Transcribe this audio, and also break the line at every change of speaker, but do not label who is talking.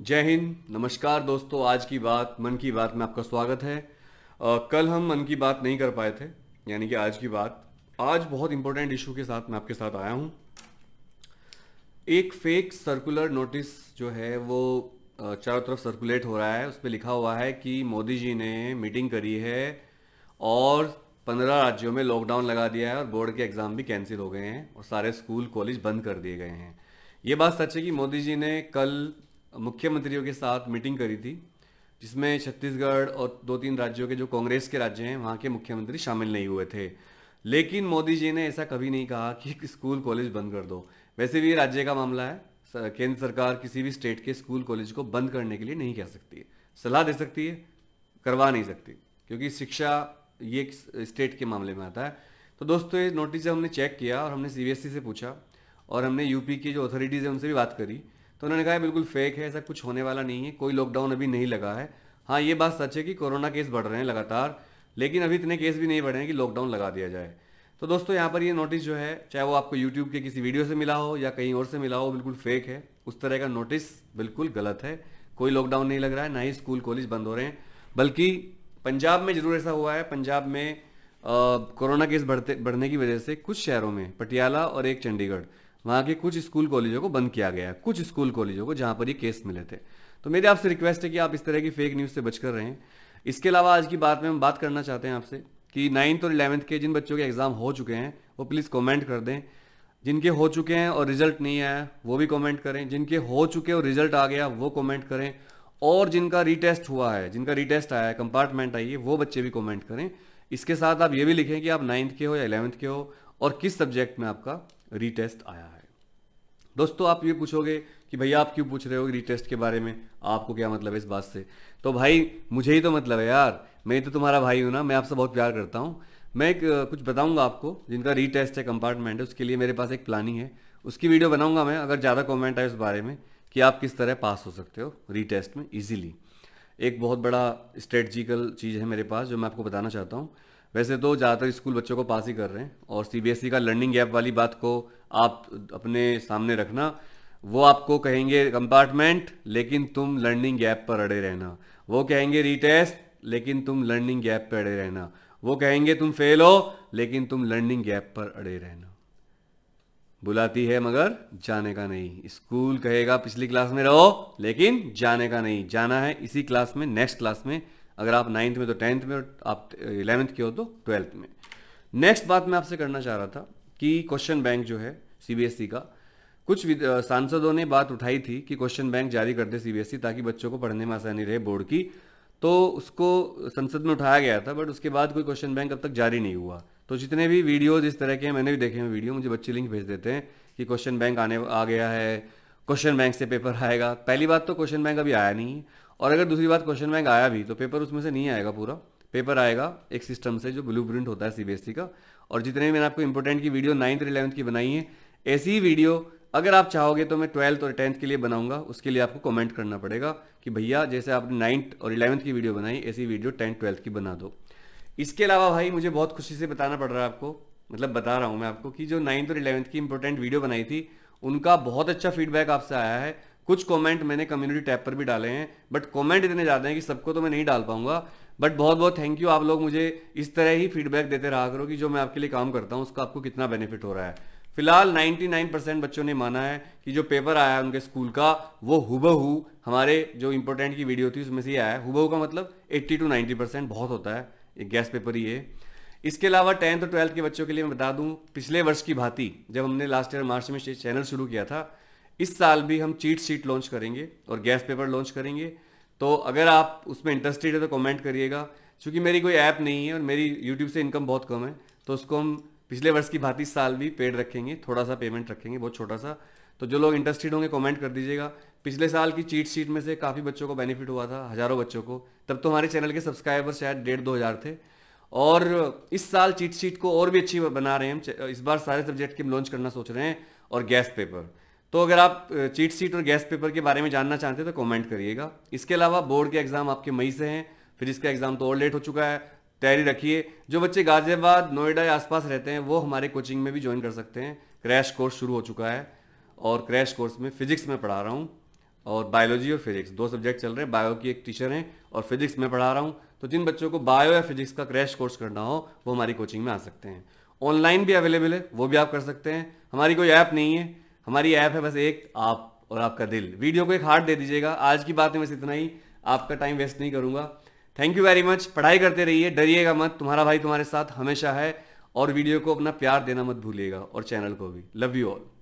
जय हिंद नमस्कार दोस्तों आज की बात मन की बात में आपका स्वागत है आ, कल हम मन की बात नहीं कर पाए थे यानी कि आज की बात आज बहुत इंपॉर्टेंट इशू के साथ मैं आपके साथ आया हूँ एक फेक सर्कुलर नोटिस जो है वो चारों तरफ सर्कुलेट हो रहा है उस पर लिखा हुआ है कि मोदी जी ने मीटिंग करी है और पंद्रह राज्यों में लॉकडाउन लगा दिया है और बोर्ड के एग्ज़ाम भी कैंसिल हो गए हैं और सारे स्कूल कॉलेज बंद कर दिए गए हैं ये बात सच है कि मोदी जी ने कल मुख्यमंत्रियों के साथ मीटिंग करी थी जिसमें छत्तीसगढ़ और दो तीन राज्यों के जो कांग्रेस के राज्य हैं वहाँ के मुख्यमंत्री शामिल नहीं हुए थे लेकिन मोदी जी ने ऐसा कभी नहीं कहा कि स्कूल कॉलेज बंद कर दो वैसे भी राज्य का मामला है केंद्र सरकार किसी भी स्टेट के स्कूल कॉलेज को बंद करने के लिए नहीं कह सकती है सलाह दे सकती है करवा नहीं सकती क्योंकि शिक्षा ये स्टेट के मामले में आता है तो दोस्तों ये नोटिस जब हमने चेक किया और हमने सी से पूछा और हमने यूपी की जो अथॉरिटीज़ हैं उनसे भी बात करी तो उन्होंने कहा बिल्कुल फेक है ऐसा कुछ होने वाला नहीं है कोई लॉकडाउन अभी नहीं लगा है हाँ ये बात सच है कि कोरोना केस बढ़ रहे हैं लगातार लेकिन अभी इतने केस भी नहीं बढ़े हैं कि लॉकडाउन लगा दिया जाए तो दोस्तों यहाँ पर ये नोटिस जो है चाहे वो आपको यूट्यूब के किसी वीडियो से मिला हो या कहीं और से मिला हो बिल्कुल फेक है उस तरह का नोटिस बिल्कुल गलत है कोई लॉकडाउन नहीं लग रहा है ना ही स्कूल कॉलेज बंद हो रहे हैं बल्कि पंजाब में ज़रूर ऐसा हुआ है पंजाब में कोरोना केस बढ़ते बढ़ने की वजह से कुछ शहरों में पटियाला और एक चंडीगढ़ वहाँ के कुछ स्कूल कॉलेजों को बंद किया गया है कुछ स्कूल कॉलेजों को जहाँ पर ये केस मिले थे तो मेरी आपसे रिक्वेस्ट है कि आप इस तरह की फेक न्यूज़ से बचकर रहें इसके अलावा आज की बात में हम बात करना चाहते हैं आपसे कि नाइन्थ और इलेवंथ के जिन बच्चों के एग्ज़ाम हो चुके हैं वो प्लीज़ कमेंट कर दें जिनके हो चुके हैं और रिजल्ट नहीं आया वो भी कमेंट करें जिनके हो चुके और रिजल्ट आ गया वो कमेंट करें और जिनका रीटेस्ट हुआ है जिनका रीटेस्ट आया है कंपार्टमेंट आई है वो बच्चे भी कमेंट करें इसके साथ आप ये भी लिखें कि आप नाइन्थ के हो या इलेवंथ के हो और किस सब्जेक्ट में आपका रीटेस्ट आया है दोस्तों आप ये पूछोगे कि भैया आप क्यों पूछ रहे हो रीटेस्ट के बारे में आपको क्या मतलब है इस बात से तो भाई मुझे ही तो मतलब है यार मैं तो तुम्हारा भाई हूँ ना मैं आपसे बहुत प्यार करता हूँ मैं एक कुछ बताऊंगा आपको जिनका रीटेस्ट है कंपार्टमेंट है उसके लिए मेरे पास एक प्लानिंग है उसकी वीडियो बनाऊंगा मैं अगर ज़्यादा कॉमेंट आए उस बारे में कि आप किस तरह पास हो सकते हो रीटेस्ट में ईजिली एक बहुत बड़ा स्ट्रेटजिकल चीज़ है मेरे पास जो मैं आपको बताना चाहता हूँ वैसे तो ज़्यादातर स्कूल बच्चों को पास ही कर रहे हैं और सीबीएसई e का लर्निंग गैप वाली बात को आप अपने सामने रखना वो आपको कहेंगे कंपार्टमेंट लेकिन तुम लर्निंग गैप पर अड़े रहना वो कहेंगे रीटेस्ट लेकिन तुम लर्निंग गैप पर अड़े रहना वो कहेंगे तुम फेल हो लेकिन तुम लर्निंग गैप पर अड़े रहना बुलाती है मगर जाने का नहीं स्कूल कहेगा पिछली क्लास में रहो लेकिन जाने का नहीं जाना है इसी क्लास में नेक्स्ट क्लास में अगर आप नाइन्थ में तो टेंथ में और आप इलेवेंथ के हो तो ट्वेल्थ में नेक्स्ट बात मैं आपसे करना चाह रहा था कि क्वेश्चन बैंक जो है सीबीएसई e का कुछ सांसदों ने बात उठाई थी कि क्वेश्चन बैंक जारी कर दे सीबीएसई e ताकि बच्चों को पढ़ने में आसानी रहे बोर्ड की तो उसको संसद में उठाया गया था बट उसके बाद कोई क्वेश्चन बैंक अब तक जारी नहीं हुआ तो जितने भी वीडियोज इस तरह के हैं मैंने भी देखे हैं वीडियो मुझे बच्चे लिंक भेज देते हैं कि क्वेश्चन बैंक आने आ गया है क्वेश्चन बैंक से पेपर आएगा पहली बात तो क्वेश्चन बैंक अभी आया नहीं है और अगर दूसरी बात क्वेश्चन बैंक आया भी तो पेपर उसमें से नहीं आएगा पूरा पेपर आएगा एक सिस्टम से जो ब्लू प्रिंट होता है सी e का और जितने भी मैंने आपको इंपोर्टेंट की वीडियो नाइन्थ और इलेवंथ की बनाई है ऐसी ही वीडियो अगर आप चाहोगे तो मैं ट्वेल्थ और टेंथ के लिए बनाऊंगा उसके लिए आपको कमेंट करना पड़ेगा कि भैया जैसे आपने नाइन्थ और इलेवंथ की वीडियो बनाई ऐसी वीडियो टेंथ ट्वेल्थ की बना दो इसके अलावा भाई मुझे बहुत खुशी से बताना पड़ रहा है आपको मतलब बता रहा हूँ मैं आपको कि जो नाइन्थ और इलेवंथ की इंपॉर्टेंट वीडियो बनाई थी उनका बहुत अच्छा फीडबैक आपसे आया है कुछ कमेंट मैंने कम्युनिटी टैब पर भी डाले हैं बट कमेंट इतने ज़्यादा हैं कि सबको तो मैं नहीं डाल पाऊंगा बट बहुत बहुत थैंक यू आप लोग मुझे इस तरह ही फीडबैक देते रहा करो कि जो मैं आपके लिए काम करता हूँ उसका आपको कितना बेनिफिट हो रहा है फिलहाल 99 परसेंट बच्चों ने माना है कि जो पेपर आया है उनके स्कूल का वो हुबहू हमारे जो इम्पोर्टेंट की वीडियो थी उसमें से आया है हुबहू का मतलब 80 टू 90 परसेंट बहुत होता है एक गैस पेपर ही है इसके अलावा टेंथ और ट्वेल्थ के बच्चों के लिए मैं बता दूं पिछले वर्ष की भांति जब हमने लास्ट ईयर मार्च में चैनल शुरू किया था इस साल भी हम चीट शीट लॉन्च करेंगे और गैस पेपर लॉन्च करेंगे तो अगर आप उसमें इंटरेस्टेड है तो कमेंट करिएगा चूँकि मेरी कोई ऐप नहीं है और मेरी यूट्यूब से इनकम बहुत कम है तो उसको हम पिछले वर्ष की भांति साल भी पेड रखेंगे थोड़ा सा पेमेंट रखेंगे बहुत छोटा सा तो जो लोग इंटरेस्टेड होंगे कमेंट कर दीजिएगा पिछले साल की चीट शीट में से काफ़ी बच्चों को बेनिफिट हुआ था हज़ारों बच्चों को तब तो हमारे चैनल के सब्सक्राइबर शायद डेढ़ दो हज़ार थे और इस साल चीट शीट को और भी अच्छी बना रहे हैं हम इस बार सारे सब्जेक्ट के हम लॉन्च करना सोच रहे हैं और गैस पेपर तो अगर आप चीट सीट और गैस पेपर के बारे में जानना चाहते हैं तो कमेंट करिएगा इसके अलावा बोर्ड के एग्ज़ाम आपके मई से हैं फिर इसका एग्ज़ाम तो और लेट हो चुका है तैयारी रखिए जो बच्चे गाज़ियाबाद नोएडा या आसपास रहते हैं वो हमारे कोचिंग में भी ज्वाइन कर सकते हैं क्रैश कोर्स शुरू हो चुका है और क्रैश कोर्स में फिजिक्स में पढ़ा रहा हूँ और बायोलॉजी और फिजिक्स दो सब्जेक्ट चल रहे हैं बायो की एक टीचर हैं और फिजिक्स में पढ़ा रहा हूँ तो जिन बच्चों को बायो या फिजिक्स का क्रैश कोर्स करना हो वो हमारी कोचिंग में आ सकते हैं ऑनलाइन भी अवेलेबल है वो भी आप कर सकते हैं हमारी कोई ऐप नहीं है हमारी ऐप है बस एक आप और आपका दिल वीडियो को एक हार्ट दे दीजिएगा आज की बात में बस इतना ही आपका टाइम वेस्ट नहीं करूंगा थैंक यू वेरी मच पढ़ाई करते रहिए डरिएगा मत तुम्हारा भाई तुम्हारे साथ हमेशा है और वीडियो को अपना प्यार देना मत भूलिएगा और चैनल को भी लव यू ऑल